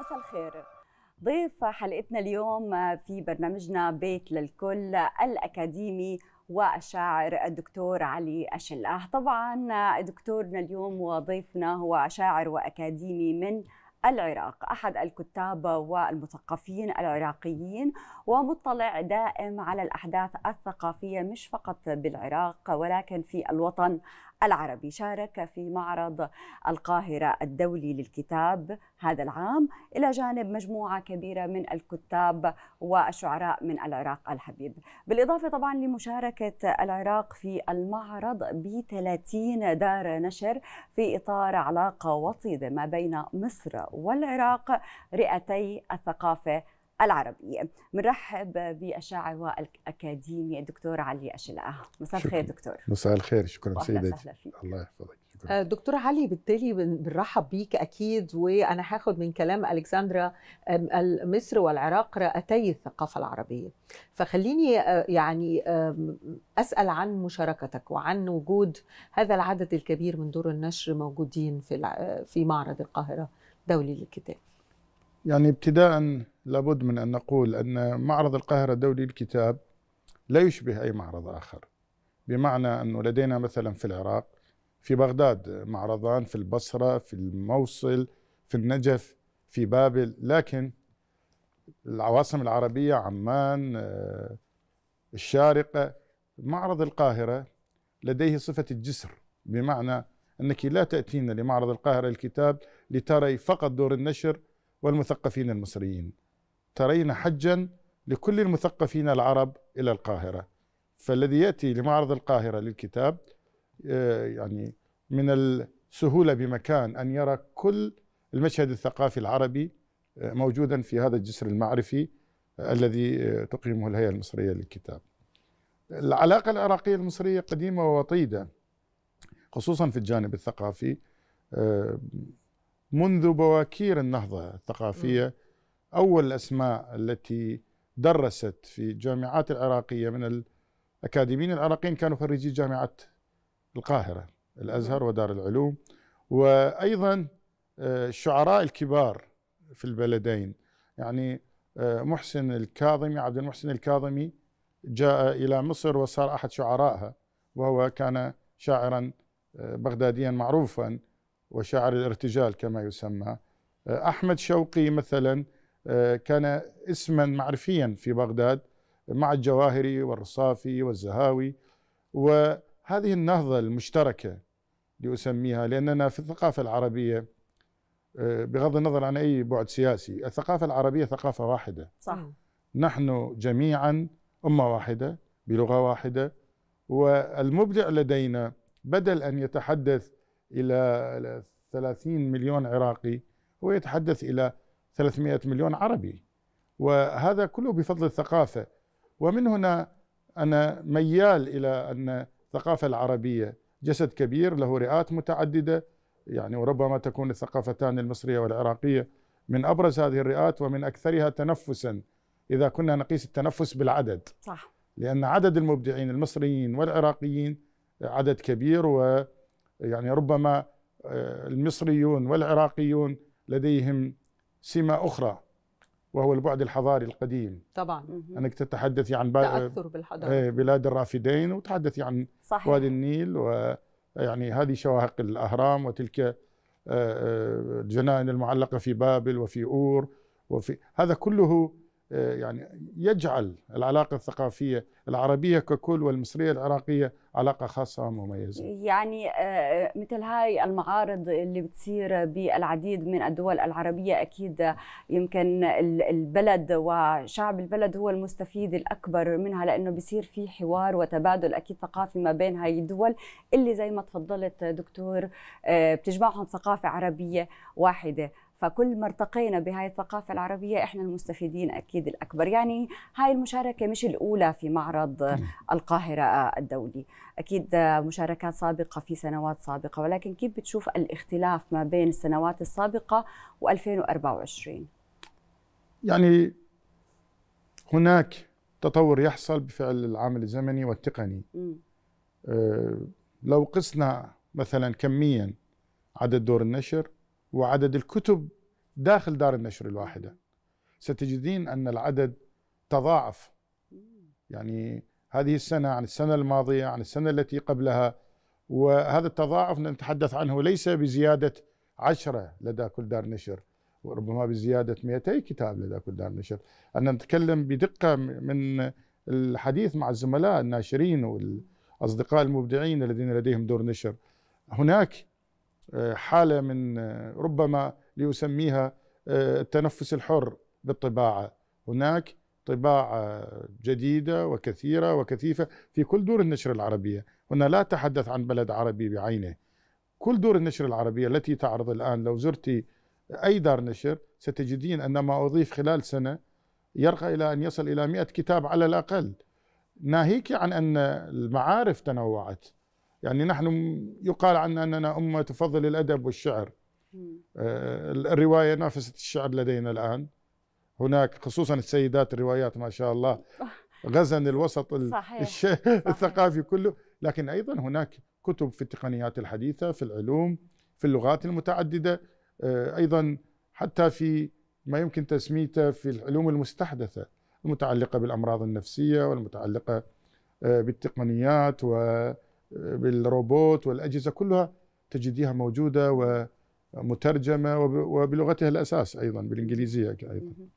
مساء الخير ضيف حلقتنا اليوم في برنامجنا بيت للكل الأكاديمي والشاعر الدكتور علي أشلاح طبعا دكتورنا اليوم وضيفنا هو شاعر وأكاديمي من العراق أحد الكتاب والمثقفين العراقيين ومطلع دائم على الأحداث الثقافية مش فقط بالعراق ولكن في الوطن العربي شارك في معرض القاهرة الدولي للكتاب هذا العام إلى جانب مجموعة كبيرة من الكتاب والشعراء من العراق الحبيب بالإضافة طبعا لمشاركة العراق في المعرض ب 30 دار نشر في إطار علاقة وطيدة ما بين مصر والعراق رئتي الثقافة العربية بنرحب بالشاعر والأكاديمي الدكتور علي أشلاء مساء الخير دكتور مساء الخير شكرا سيدتي الله يحفظك آه، دكتور علي بالتالي بنرحب بيك اكيد وانا هاخد من كلام الكسندرا مصر والعراق رأتي الثقافه العربيه فخليني آه، يعني اسال عن مشاركتك وعن وجود هذا العدد الكبير من دور النشر موجودين في في معرض القاهره الدولي للكتاب يعني ابتداء لابد من أن نقول أن معرض القاهرة الدولي للكتاب لا يشبه أي معرض آخر بمعنى أنه لدينا مثلا في العراق في بغداد معرضان في البصرة في الموصل في النجف في بابل لكن العواصم العربية عمان آه، الشارقة معرض القاهرة لديه صفة الجسر بمعنى أنك لا تأتين لمعرض القاهرة الكتاب لتري فقط دور النشر والمثقفين المصريين ترين حجا لكل المثقفين العرب إلى القاهرة فالذي يأتي لمعرض القاهرة للكتاب آه، يعني من السهولة بمكان أن يرى كل المشهد الثقافي العربي آه، موجودا في هذا الجسر المعرفي آه، الذي تقيمه الهيئة المصرية للكتاب العلاقة العراقية المصرية قديمة ووطيدة خصوصا في الجانب الثقافي آه، منذ بواكير النهضة الثقافية أول الأسماء التي درست في الجامعات العراقية من الأكاديميين العراقيين كانوا خريجي جامعة القاهرة الأزهر ودار العلوم وأيضا آه، الشعراء الكبار في البلدين يعني آه، محسن الكاظمي عبد المحسن الكاظمي جاء إلى مصر وصار أحد شعرائها وهو كان شاعرا بغداديا معروفا وشاعر الارتجال كما يسمى آه، أحمد شوقي مثلا آه، كان اسما معرفيا في بغداد مع الجواهري والرصافي والزهاوي وهذه النهضة المشتركة لأسميها لأننا في الثقافة العربية آه، بغض النظر عن أي بعد سياسي الثقافة العربية ثقافة واحدة صح. نحن جميعا أمة واحدة بلغة واحدة والمبدع لدينا بدل أن يتحدث إلى 30 مليون عراقي هو يتحدث إلى 300 مليون عربي وهذا كله بفضل الثقافة ومن هنا أنا ميال إلى أن الثقافة العربية جسد كبير له رئات متعددة يعني وربما تكون الثقافتان المصرية والعراقية من أبرز هذه الرئات ومن أكثرها تنفسا إذا كنا نقيس التنفس بالعدد صح لأن عدد المبدعين المصريين والعراقيين عدد كبير ويعني ربما آه، المصريون والعراقيون لديهم سمة أخرى وهو البعد الحضاري القديم طبعا أنك تتحدثي عن تأثر آه، بلاد الرافدين وتحدثي عن صحيح. وادي النيل ويعني هذه شواهق الأهرام وتلك آه، الجنائن المعلقة في بابل وفي أور وفي هذا كله آه، يعني يجعل العلاقة الثقافية العربية ككل والمصرية العراقية علاقة خاصة ومميزة يعني آه، آه، مثل هاي المعارض اللي بتصير بالعديد من الدول العربية أكيد يمكن البلد وشعب البلد هو المستفيد الأكبر منها لأنه بصير في حوار وتبادل أكيد ثقافي ما بين هاي الدول اللي زي ما تفضلت دكتور بتجمعهم ثقافة عربية واحدة فكل ما ارتقينا بهاي الثقافة العربية إحنا المستفيدين أكيد الأكبر يعني هاي المشاركة مش الأولى في معرض القاهرة الدولي أكيد مشاركات سابقة في سنوات سابقة ولكن كيف بتشوف الاختلاف ما بين السنوات السابقة و2024 يعني هناك تطور يحصل بفعل العامل الزمني والتقني أه لو قسنا مثلا كميا عدد دور النشر وعدد الكتب داخل دار النشر الواحدة ستجدين أن العدد تضاعف يعني هذه السنة عن السنة الماضية عن السنة التي قبلها وهذا التضاعف نتحدث عنه ليس بزيادة عشرة لدى كل دار نشر وربما بزيادة 200 كتاب لدى كل دار نشر أن نتكلم بدقة من الحديث مع الزملاء الناشرين والأصدقاء المبدعين الذين لديهم دور نشر هناك آه، حالة من آه، ربما ليسميها آه، التنفس الحر بالطباعة هناك طباعة جديدة وكثيرة وكثيفة في كل دور النشر العربية هنا لا أتحدث عن بلد عربي بعينه كل دور النشر العربية التي تعرض الآن لو زرت أي دار نشر ستجدين أن ما أضيف خلال سنة يرقى إلى أن يصل إلى مئة كتاب على الأقل ناهيك عن أن المعارف تنوعت يعني نحن يقال عنا أننا أمة تفضل الأدب والشعر آه، الرواية نافست الشعر لدينا الآن هناك خصوصا السيدات الروايات ما شاء الله غزن الوسط صحيح. صحيح. الثقافي كله لكن أيضا هناك كتب في التقنيات الحديثة في العلوم في اللغات المتعددة آه، أيضا حتى في ما يمكن تسميته في العلوم المستحدثة المتعلقة بالأمراض النفسية والمتعلقة آه، بالتقنيات و بالروبوت والاجهزه كلها تجديها موجوده ومترجمه وبلغتها الاساس ايضا بالانجليزيه ايضا